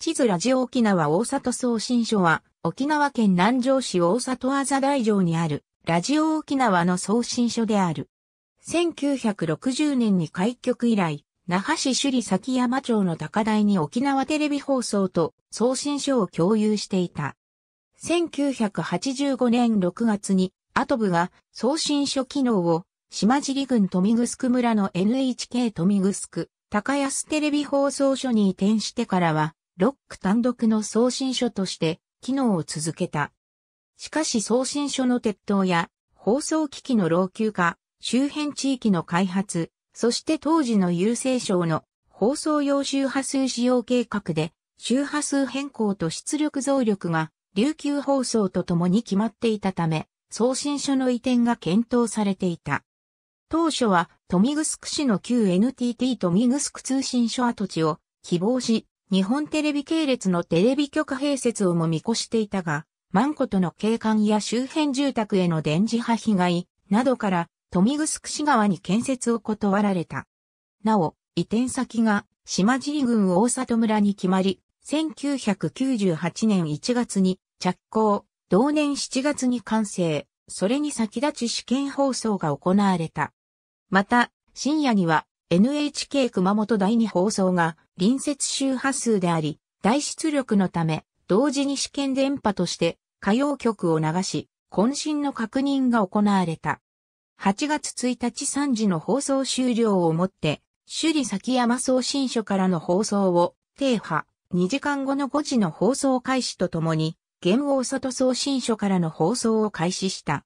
地図ラジオ沖縄大里送信所は、沖縄県南城市大里麻大城にある、ラジオ沖縄の送信所である。1960年に開局以来、那覇市首里崎山町の高台に沖縄テレビ放送と送信所を共有していた。1985年6月に、アトブが送信所機能を、島尻郡富城村の NHK 富城、高安テレビ放送所に移転してからは、ロック単独の送信書として機能を続けた。しかし送信書の撤塔や放送機器の老朽化、周辺地域の開発、そして当時の郵政省の放送用周波数使用計画で周波数変更と出力増力が琉球放送とともに決まっていたため、送信所の移転が検討されていた。当初は、グスク市の旧 NTT グスク通信所跡地を希望し、日本テレビ系列のテレビ局併設をも見越していたが、マンコとの景観や周辺住宅への電磁波被害などから、富城市川に建設を断られた。なお、移転先が島尻郡大里村に決まり、1998年1月に着工、同年7月に完成、それに先立ち試験放送が行われた。また、深夜には NHK 熊本第2放送が隣接周波数であり、大出力のため、同時に試験電波として歌謡曲を流し、渾身の確認が行われた。8月1日3時の放送終了をもって、首里崎山送信所からの放送を停波、2時間後の5時の放送開始とともに、現王里送信所からの放送を開始した。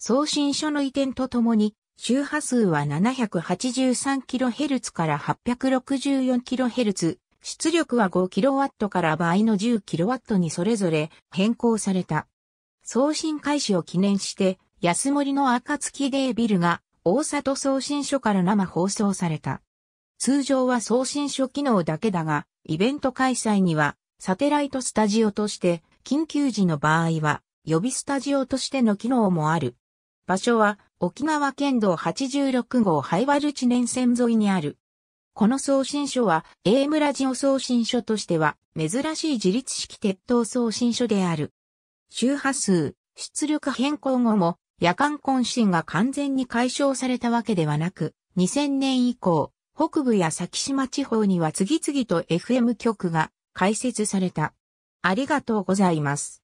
送信所の移転とともに、周波数は 783kHz から 864kHz、出力は 5kW から倍の 10kW にそれぞれ変更された。送信開始を記念して、安森の暁デービルが大里送信所から生放送された。通常は送信所機能だけだが、イベント開催にはサテライトスタジオとして、緊急時の場合は予備スタジオとしての機能もある。場所は沖縄県道86号灰ル地年線沿いにある。この送信所は、AM ラジオ送信所としては、珍しい自立式鉄塔送信所である。周波数、出力変更後も、夜間渾身が完全に解消されたわけではなく、2000年以降、北部や先島地方には次々と FM 局が開設された。ありがとうございます。